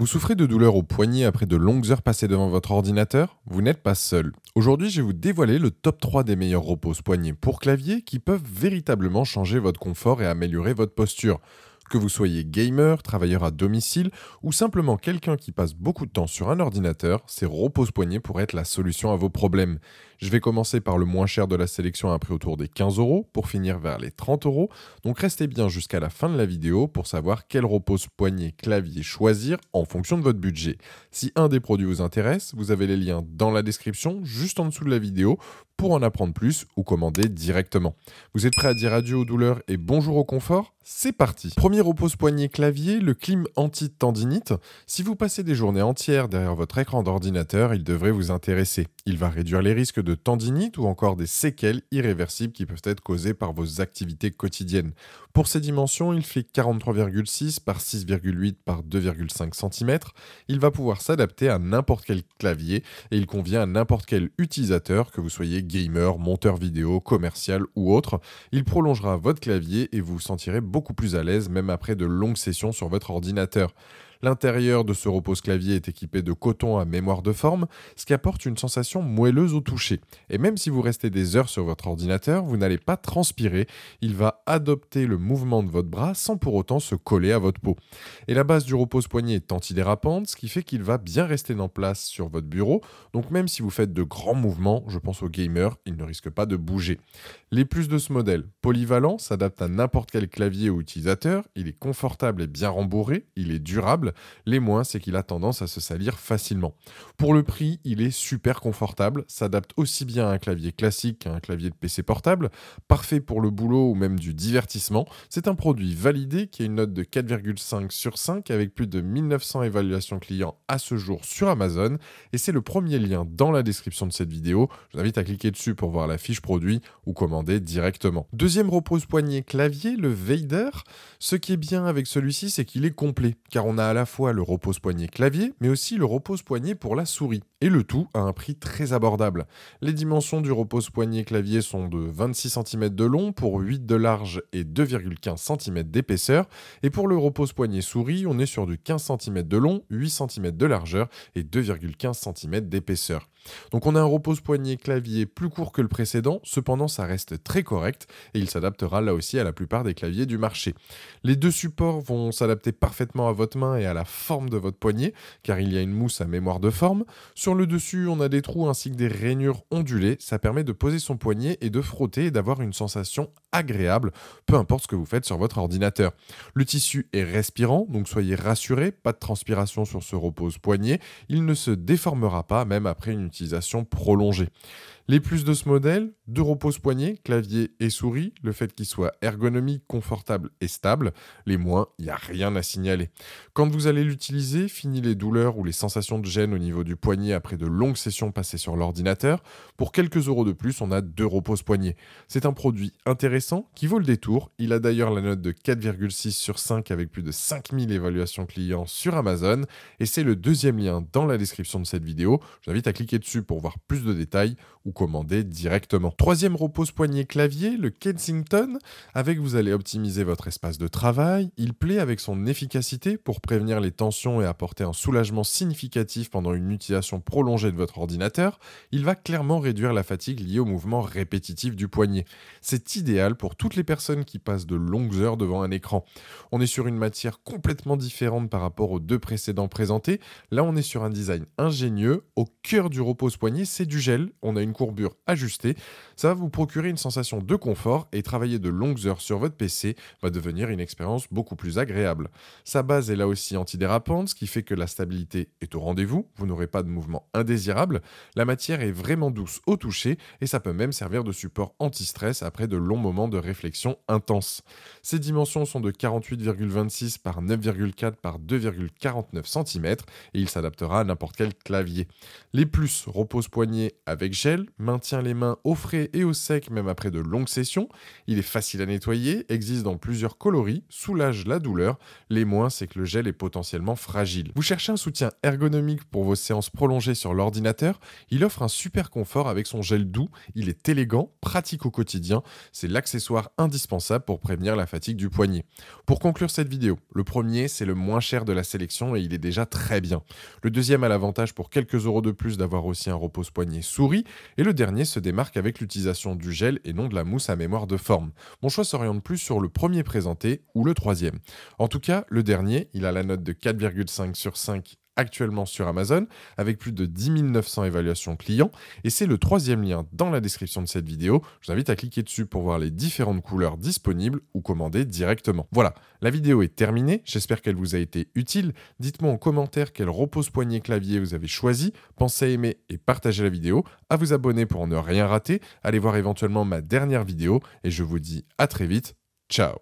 Vous souffrez de douleurs au poignet après de longues heures passées devant votre ordinateur Vous n'êtes pas seul. Aujourd'hui, je vais vous dévoiler le top 3 des meilleurs reposes poignets pour clavier qui peuvent véritablement changer votre confort et améliorer votre posture. Que vous soyez gamer, travailleur à domicile ou simplement quelqu'un qui passe beaucoup de temps sur un ordinateur, ces reposes poignets pourraient être la solution à vos problèmes. Je vais commencer par le moins cher de la sélection à un prix autour des 15 euros pour finir vers les 30 euros. Donc restez bien jusqu'à la fin de la vidéo pour savoir quel repose poignet clavier choisir en fonction de votre budget. Si un des produits vous intéresse, vous avez les liens dans la description juste en dessous de la vidéo pour en apprendre plus ou commander directement. Vous êtes prêt à dire adieu aux douleurs et bonjour au confort C'est parti Premier repose poignet clavier, le clim anti-tendinite. Si vous passez des journées entières derrière votre écran d'ordinateur, il devrait vous intéresser. Il va réduire les risques de de tendinite ou encore des séquelles irréversibles qui peuvent être causées par vos activités quotidiennes. Pour ses dimensions, il fait 43,6 par 6,8 par 2,5 cm. Il va pouvoir s'adapter à n'importe quel clavier et il convient à n'importe quel utilisateur, que vous soyez gamer, monteur vidéo, commercial ou autre. Il prolongera votre clavier et vous vous sentirez beaucoup plus à l'aise même après de longues sessions sur votre ordinateur. L'intérieur de ce repose-clavier est équipé de coton à mémoire de forme, ce qui apporte une sensation moelleuse au toucher. Et même si vous restez des heures sur votre ordinateur, vous n'allez pas transpirer, il va adopter le mouvement de votre bras sans pour autant se coller à votre peau. Et la base du repose-poignet est antidérapante, ce qui fait qu'il va bien rester en place sur votre bureau, donc même si vous faites de grands mouvements, je pense aux gamers, il ne risque pas de bouger. Les plus de ce modèle, polyvalent, s'adapte à n'importe quel clavier ou utilisateur, il est confortable et bien rembourré, il est durable, les moins, c'est qu'il a tendance à se salir facilement. Pour le prix, il est super confortable, s'adapte aussi bien à un clavier classique qu'à un clavier de PC portable, parfait pour le boulot ou même du divertissement. C'est un produit validé qui a une note de 4,5 sur 5 avec plus de 1900 évaluations clients à ce jour sur Amazon et c'est le premier lien dans la description de cette vidéo. Je vous invite à cliquer dessus pour voir la fiche produit ou commander directement. Deuxième repose poignet clavier, le Vader. Ce qui est bien avec celui-ci, c'est qu'il est complet car on a à la fois le repose-poignet clavier, mais aussi le repose-poignet pour la souris, et le tout à un prix très abordable. Les dimensions du repose-poignet clavier sont de 26 cm de long pour 8 de large et 2,15 cm d'épaisseur, et pour le repose-poignet souris, on est sur du 15 cm de long, 8 cm de largeur et 2,15 cm d'épaisseur. Donc on a un repose poignet clavier plus court que le précédent, cependant ça reste très correct et il s'adaptera là aussi à la plupart des claviers du marché. Les deux supports vont s'adapter parfaitement à votre main et à la forme de votre poignet car il y a une mousse à mémoire de forme. Sur le dessus, on a des trous ainsi que des rainures ondulées, ça permet de poser son poignet et de frotter et d'avoir une sensation agréable, peu importe ce que vous faites sur votre ordinateur. Le tissu est respirant, donc soyez rassurés, pas de transpiration sur ce repose poignet, il ne se déformera pas même après une utilisation prolongée. Les plus de ce modèle, deux repose poignets, clavier et souris, le fait qu'il soit ergonomique, confortable et stable, les moins, il n'y a rien à signaler. Quand vous allez l'utiliser, fini les douleurs ou les sensations de gêne au niveau du poignet après de longues sessions passées sur l'ordinateur, pour quelques euros de plus, on a deux repose poignets. C'est un produit intéressant qui vaut le détour, il a d'ailleurs la note de 4,6 sur 5 avec plus de 5000 évaluations clients sur Amazon, et c'est le deuxième lien dans la description de cette vidéo, je vous invite à cliquer dessus pour voir plus de détails ou commander directement. Troisième repose poignet clavier, le Kensington. Avec vous allez optimiser votre espace de travail. Il plaît avec son efficacité pour prévenir les tensions et apporter un soulagement significatif pendant une utilisation prolongée de votre ordinateur. Il va clairement réduire la fatigue liée au mouvement répétitif du poignet. C'est idéal pour toutes les personnes qui passent de longues heures devant un écran. On est sur une matière complètement différente par rapport aux deux précédents présentés. Là, on est sur un design ingénieux au cœur du pose poignet, c'est du gel. On a une courbure ajustée. Ça va vous procurer une sensation de confort et travailler de longues heures sur votre PC va devenir une expérience beaucoup plus agréable. Sa base est là aussi antidérapante, ce qui fait que la stabilité est au rendez-vous. Vous n'aurez pas de mouvement indésirable. La matière est vraiment douce au toucher et ça peut même servir de support anti-stress après de longs moments de réflexion intense. Ses dimensions sont de 48,26 par 9,4 par 2,49 cm et il s'adaptera à n'importe quel clavier. Les plus repose poignet avec gel, maintient les mains au frais et au sec même après de longues sessions. Il est facile à nettoyer, existe dans plusieurs coloris, soulage la douleur. Les moins, c'est que le gel est potentiellement fragile. Vous cherchez un soutien ergonomique pour vos séances prolongées sur l'ordinateur Il offre un super confort avec son gel doux. Il est élégant, pratique au quotidien. C'est l'accessoire indispensable pour prévenir la fatigue du poignet. Pour conclure cette vidéo, le premier, c'est le moins cher de la sélection et il est déjà très bien. Le deuxième a l'avantage pour quelques euros de plus d'avoir aussi un repose poignet souris, et le dernier se démarque avec l'utilisation du gel et non de la mousse à mémoire de forme. Mon choix s'oriente plus sur le premier présenté ou le troisième. En tout cas, le dernier, il a la note de 4,5 sur 5 actuellement sur Amazon avec plus de 10 900 évaluations clients et c'est le troisième lien dans la description de cette vidéo. Je vous invite à cliquer dessus pour voir les différentes couleurs disponibles ou commander directement. Voilà, la vidéo est terminée, j'espère qu'elle vous a été utile. Dites-moi en commentaire quel repose poignet clavier vous avez choisi, pensez à aimer et partager la vidéo, à vous abonner pour ne rien rater, allez voir éventuellement ma dernière vidéo et je vous dis à très vite, ciao